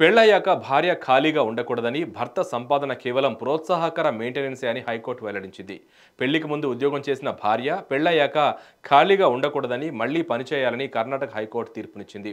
పెళ్లయ్యాక భార్య ఖాళీగా ఉండకూడదని భర్త సంపాదన కేవలం ప్రోత్సాహకర మెయింటెనెన్సే అని హైకోర్టు వెల్లడించింది పెళ్లికి ముందు ఉద్యోగం చేసిన భార్య పెళ్లయ్యాక ఖాళీగా ఉండకూడదని మళ్లీ పనిచేయాలని కర్ణాటక హైకోర్టు తీర్పునిచ్చింది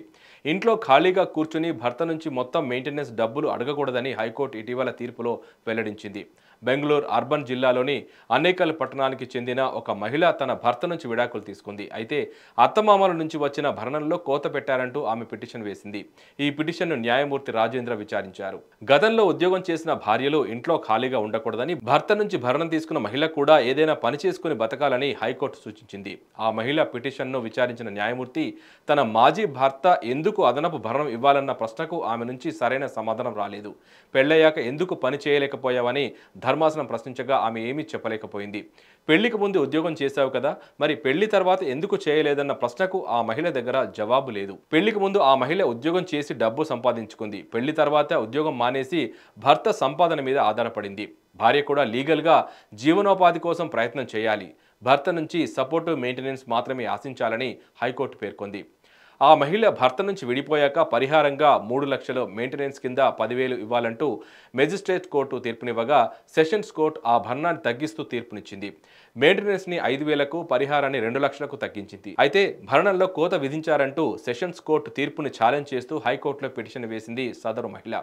ఇంట్లో ఖాళీగా కూర్చుని భర్త నుంచి మొత్తం మెయింటెనెన్స్ డబ్బులు అడగకూడదని హైకోర్టు ఇటీవల తీర్పులో వెల్లడించింది బెంగళూరు అర్బన్ జిల్లాలోని అనేకల్ పట్టణానికి చెందిన ఒక మహిళ తన భర్త నుంచి విడాకులు తీసుకుంది అయితే అత్తమామల నుంచి వచ్చిన భరణంలో కోత పెట్టారంటూ ఆమె పిటిషన్ వేసింది ఈ పిటిషన్ను న్యాయమూర్తి రాజేంద్ర విచారించారు గతంలో ఉద్యోగం చేసిన భార్యలు ఇంట్లో ఖాళీగా ఉండకూడదని భర్త నుంచి భరణం తీసుకున్న మహిళ కూడా ఏదైనా పని చేసుకుని బతకాలని హైకోర్టు సూచించింది ఆ మహిళ పిటిషన్ను విచారించిన న్యాయమూర్తి తన మాజీ భర్త ఎందుకు అదనపు భరణం ఇవ్వాలన్న ప్రశ్నకు ఆమె నుంచి సరైన సమాధానం రాలేదు పెళ్ళయ్యాక ఎందుకు పని చేయలేకపోయావని ధర్మాసనం ప్రశ్నించగా ఆమె ఏమీ చెప్పలేకపోయింది పెళ్లికి ముందు ఉద్యోగం చేశావు కదా మరి పెళ్లి తర్వాత ఎందుకు చేయలేదన్న ప్రశ్నకు ఆ మహిళ దగ్గర జవాబు లేదు పెళ్లికి ముందు ఆ మహిళ ఉద్యోగం చేసి డబ్బు సంపాదించుకుంది పెళ్లి తర్వాత ఉద్యోగం మానేసి భర్త సంపాదన మీద ఆధారపడింది భార్య కూడా లీగల్గా జీవనోపాధి కోసం ప్రయత్నం చేయాలి భర్త నుంచి సపోర్టివ్ మెయింటెనెన్స్ మాత్రమే ఆశించాలని హైకోర్టు పేర్కొంది ఆ మహిళ భర్త నుంచి విడిపోయాక పరిహారంగా మూడు లక్షలు మెయింటెనెన్స్ కింద పదివేలు ఇవ్వాలంటూ మెజిస్ట్రేట్ కోర్టు తీర్పునివ్వగా సెషన్స్ కోర్టు ఆ భరణాన్ని తగ్గిస్తూ తీర్పునిచ్చింది మెయింటెనెన్స్ని ఐదు వేలకు పరిహారాన్ని రెండు లక్షలకు తగ్గించింది అయితే భరణంలో కోత విధించారంటూ సెషన్స్ కోర్టు తీర్పును ఛాలెంజ్ చేస్తూ హైకోర్టులో పిటిషన్ వేసింది సదరు మహిళ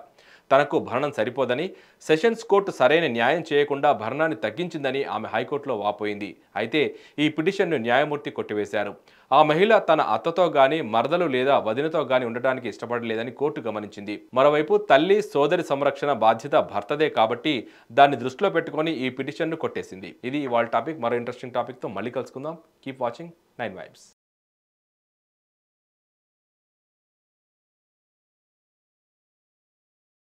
తనకు భరణం సరిపోదని సెషన్స్ కోర్టు సరైన న్యాయం చేయకుండా భరణాన్ని తగ్గించిందని ఆమె హైకోర్టులో వాపోయింది అయితే ఈ పిటిషన్ను న్యాయమూర్తి కొట్టివేశారు ఆ మహిళ తన అత్తతో గాని మరదలు లేదా వదినతో గాని ఉండటానికి ఇష్టపడలేదని కోర్టు గమనించింది మరోవైపు తల్లి సోదరి సంరక్షణ బాధ్యత భర్తదే కాబట్టి దాన్ని దృష్టిలో పెట్టుకొని ఈ పిటిషన్ను కొట్టేసింది ఇది ఇవాళ టాపిక్ మరో ఇంట్రెస్టింగ్ టాపిక్తో మళ్ళీ కలుసుకుందాం కీప్ వాచింగ్ నైన్ వైబ్స్